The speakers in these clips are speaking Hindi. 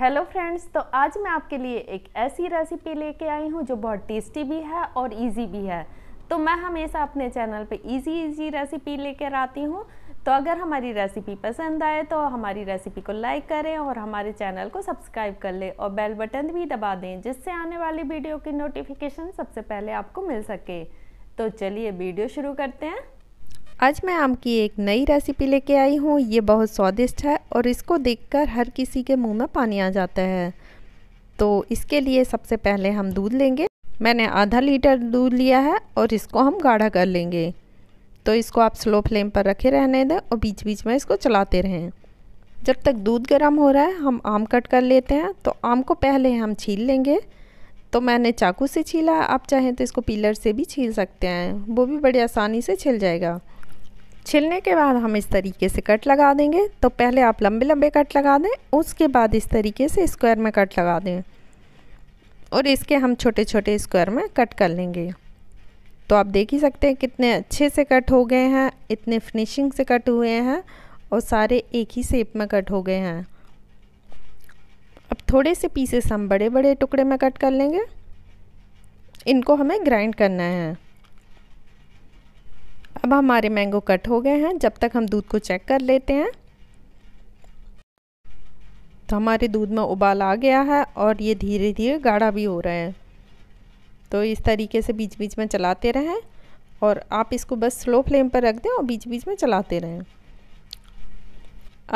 हेलो फ्रेंड्स तो आज मैं आपके लिए एक ऐसी रेसिपी लेके आई हूँ जो बहुत टेस्टी भी है और इजी भी है तो मैं हमेशा अपने चैनल पे इजी इजी रेसिपी लेकर आती हूँ तो अगर हमारी रेसिपी पसंद आए तो हमारी रेसिपी को लाइक करें और हमारे चैनल को सब्सक्राइब कर लें और बेल बटन भी दबा दें जिससे आने वाली वीडियो की नोटिफिकेशन सबसे पहले आपको मिल सके तो चलिए वीडियो शुरू करते हैं आज मैं आम की एक नई रेसिपी लेके आई हूँ ये बहुत स्वादिष्ट है और इसको देखकर हर किसी के मुंह में पानी आ जाता है तो इसके लिए सबसे पहले हम दूध लेंगे मैंने आधा लीटर दूध लिया है और इसको हम गाढ़ा कर लेंगे तो इसको आप स्लो फ्लेम पर रखे रहने दें और बीच बीच में इसको चलाते रहें जब तक दूध गर्म हो रहा है हम आम कट कर लेते हैं तो आम को पहले हम छील लेंगे तो मैंने चाकू से छीला आप चाहें तो इसको पीलर से भी छील सकते हैं वो भी बड़ी आसानी से छिल जाएगा छिलने के बाद हम इस तरीके से कट लगा देंगे तो पहले आप लंबे लंबे कट लगा दें उसके बाद इस तरीके से स्क्वायर में कट लगा दें और इसके हम छोटे छोटे स्क्वायर में कट कर लेंगे तो आप देख ही सकते हैं कितने अच्छे से कट हो गए हैं इतने फिनिशिंग से कट हुए हैं और सारे एक ही सेप में कट हो गए हैं अब थोड़े से पीसेस हम बड़े बड़े टुकड़े में कट कर लेंगे इनको हमें ग्राइंड करना है अब हमारे मैंगो कट हो गए हैं जब तक हम दूध को चेक कर लेते हैं तो हमारे दूध में उबाल आ गया है और ये धीरे धीरे गाढ़ा भी हो रहा है तो इस तरीके से बीच बीच में चलाते रहें और आप इसको बस स्लो फ्लेम पर रख दें और बीच बीच में चलाते रहें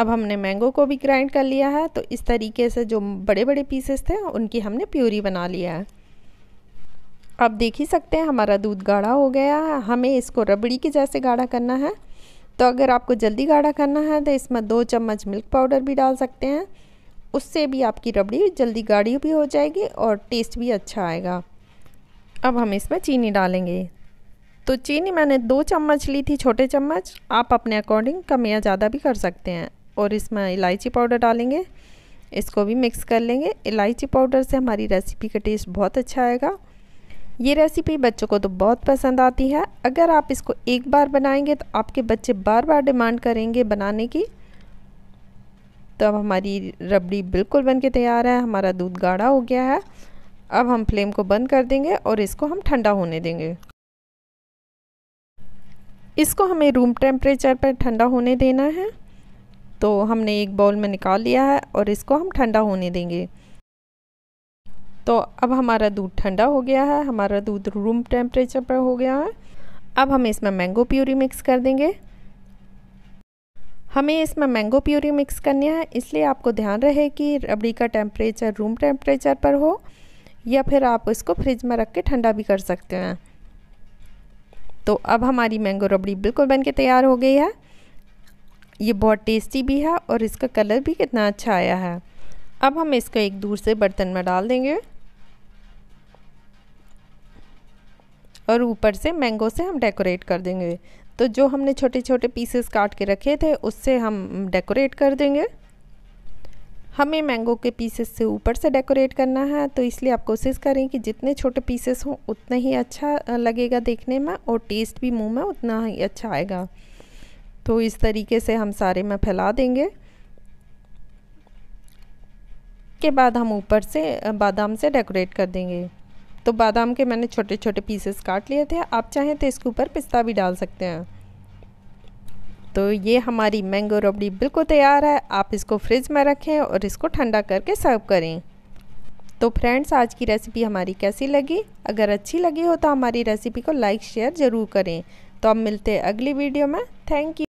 अब हमने मैंगो को भी ग्राइंड कर लिया है तो इस तरीके से जो बड़े बड़े पीसेस थे उनकी हमने प्यूरी बना लिया है आप देख ही सकते हैं हमारा दूध गाढ़ा हो गया है हमें इसको रबड़ी के जैसे गाढ़ा करना है तो अगर आपको जल्दी गाढ़ा करना है तो इसमें दो चम्मच मिल्क पाउडर भी डाल सकते हैं उससे भी आपकी रबड़ी जल्दी गाढ़ी भी हो जाएगी और टेस्ट भी अच्छा आएगा अब हम इसमें चीनी डालेंगे तो चीनी मैंने दो चम्मच ली थी छोटे चम्मच आप अपने अकॉर्डिंग कम या ज़्यादा भी कर सकते हैं और इसमें इलायची पाउडर डालेंगे इसको भी मिक्स कर लेंगे इलायची पाउडर से हमारी रेसिपी का टेस्ट बहुत अच्छा आएगा ये रेसिपी बच्चों को तो बहुत पसंद आती है अगर आप इसको एक बार बनाएंगे तो आपके बच्चे बार बार डिमांड करेंगे बनाने की तो अब हमारी रबड़ी बिल्कुल बन के तैयार है हमारा दूध गाढ़ा हो गया है अब हम फ्लेम को बंद कर देंगे और इसको हम ठंडा होने देंगे इसको हमें रूम टेम्परेचर पर ठंडा होने देना है तो हमने एक बाउल में निकाल लिया है और इसको हम ठंडा होने देंगे तो अब हमारा दूध ठंडा हो गया है हमारा दूध रूम टेम्परेचर पर हो गया है अब हम इसमें मैंगो प्यूरी मिक्स कर देंगे हमें इसमें मैंगो प्यूरी मिक्स करनी है इसलिए आपको ध्यान रहे कि रबड़ी का टेम्परेचर रूम टेम्परेचर पर हो या फिर आप इसको फ्रिज में रख के ठंडा भी कर सकते हैं तो अब हमारी मैंगो रबड़ी बिल्कुल बन के तैयार हो गई है ये बहुत टेस्टी भी है और इसका कलर भी कितना अच्छा आया है अब हम इसको एक दूर से बर्तन में डाल देंगे और ऊपर से मैंगो से हम डेकोरेट कर देंगे तो जो हमने छोटे छोटे पीसेस काट के रखे थे उससे हम डेकोरेट कर देंगे हमें मैंगो के पीसेस से ऊपर से डेकोरेट करना है तो इसलिए आप कोशिश करें कि जितने छोटे पीसेस हों उतना ही अच्छा लगेगा देखने में और टेस्ट भी मुंह में उतना ही अच्छा आएगा तो इस तरीके से हम सारे में फैला देंगे के बाद हम ऊपर से बादाम से डेकोरेट कर देंगे तो बादाम के मैंने छोटे छोटे पीसेस काट लिए थे आप चाहें तो इसके ऊपर पिस्ता भी डाल सकते हैं तो ये हमारी मैंगो रबड़ी बिल्कुल तैयार है आप इसको फ्रिज में रखें और इसको ठंडा करके सर्व करें तो फ्रेंड्स आज की रेसिपी हमारी कैसी लगी अगर अच्छी लगी हो तो हमारी रेसिपी को लाइक शेयर ज़रूर करें तो अब मिलते हैं अगली वीडियो में थैंक यू